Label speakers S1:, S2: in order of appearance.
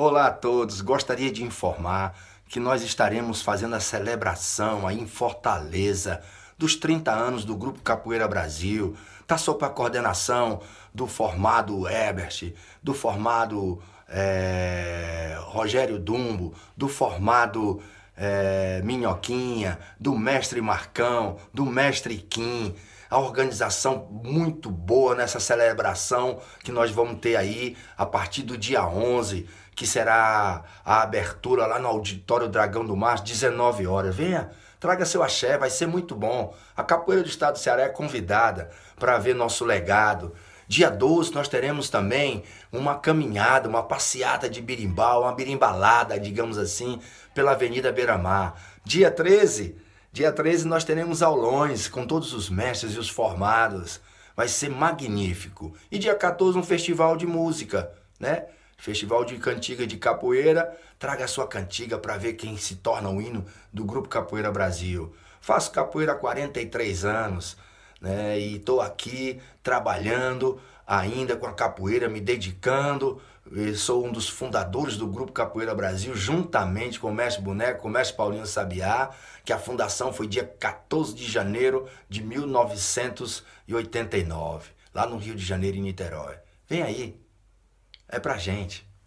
S1: Olá a todos, gostaria de informar que nós estaremos fazendo a celebração aí em Fortaleza dos 30 anos do Grupo Capoeira Brasil. Está sob a coordenação do formado Ebert, do formado é, Rogério Dumbo, do formado é, Minhoquinha, do mestre Marcão, do mestre Kim a organização muito boa nessa celebração que nós vamos ter aí a partir do dia 11, que será a abertura lá no Auditório Dragão do Mar, 19 horas. Venha, traga seu axé, vai ser muito bom. A Capoeira do Estado do Ceará é convidada para ver nosso legado. Dia 12 nós teremos também uma caminhada, uma passeada de birimbau, uma birimbalada, digamos assim, pela Avenida Beira-Mar. Dia 13 Dia 13 nós teremos aulões com todos os mestres e os formados. Vai ser magnífico. E dia 14 um festival de música, né? Festival de Cantiga de Capoeira. Traga a sua cantiga para ver quem se torna o hino do Grupo Capoeira Brasil. Faço capoeira há 43 anos né? E estou aqui trabalhando ainda com a capoeira, me dedicando. Eu sou um dos fundadores do Grupo Capoeira Brasil, juntamente com o Mestre Boneco, com o Mestre Paulinho Sabiá, que a fundação foi dia 14 de janeiro de 1989, lá no Rio de Janeiro, em Niterói. Vem aí, é pra gente.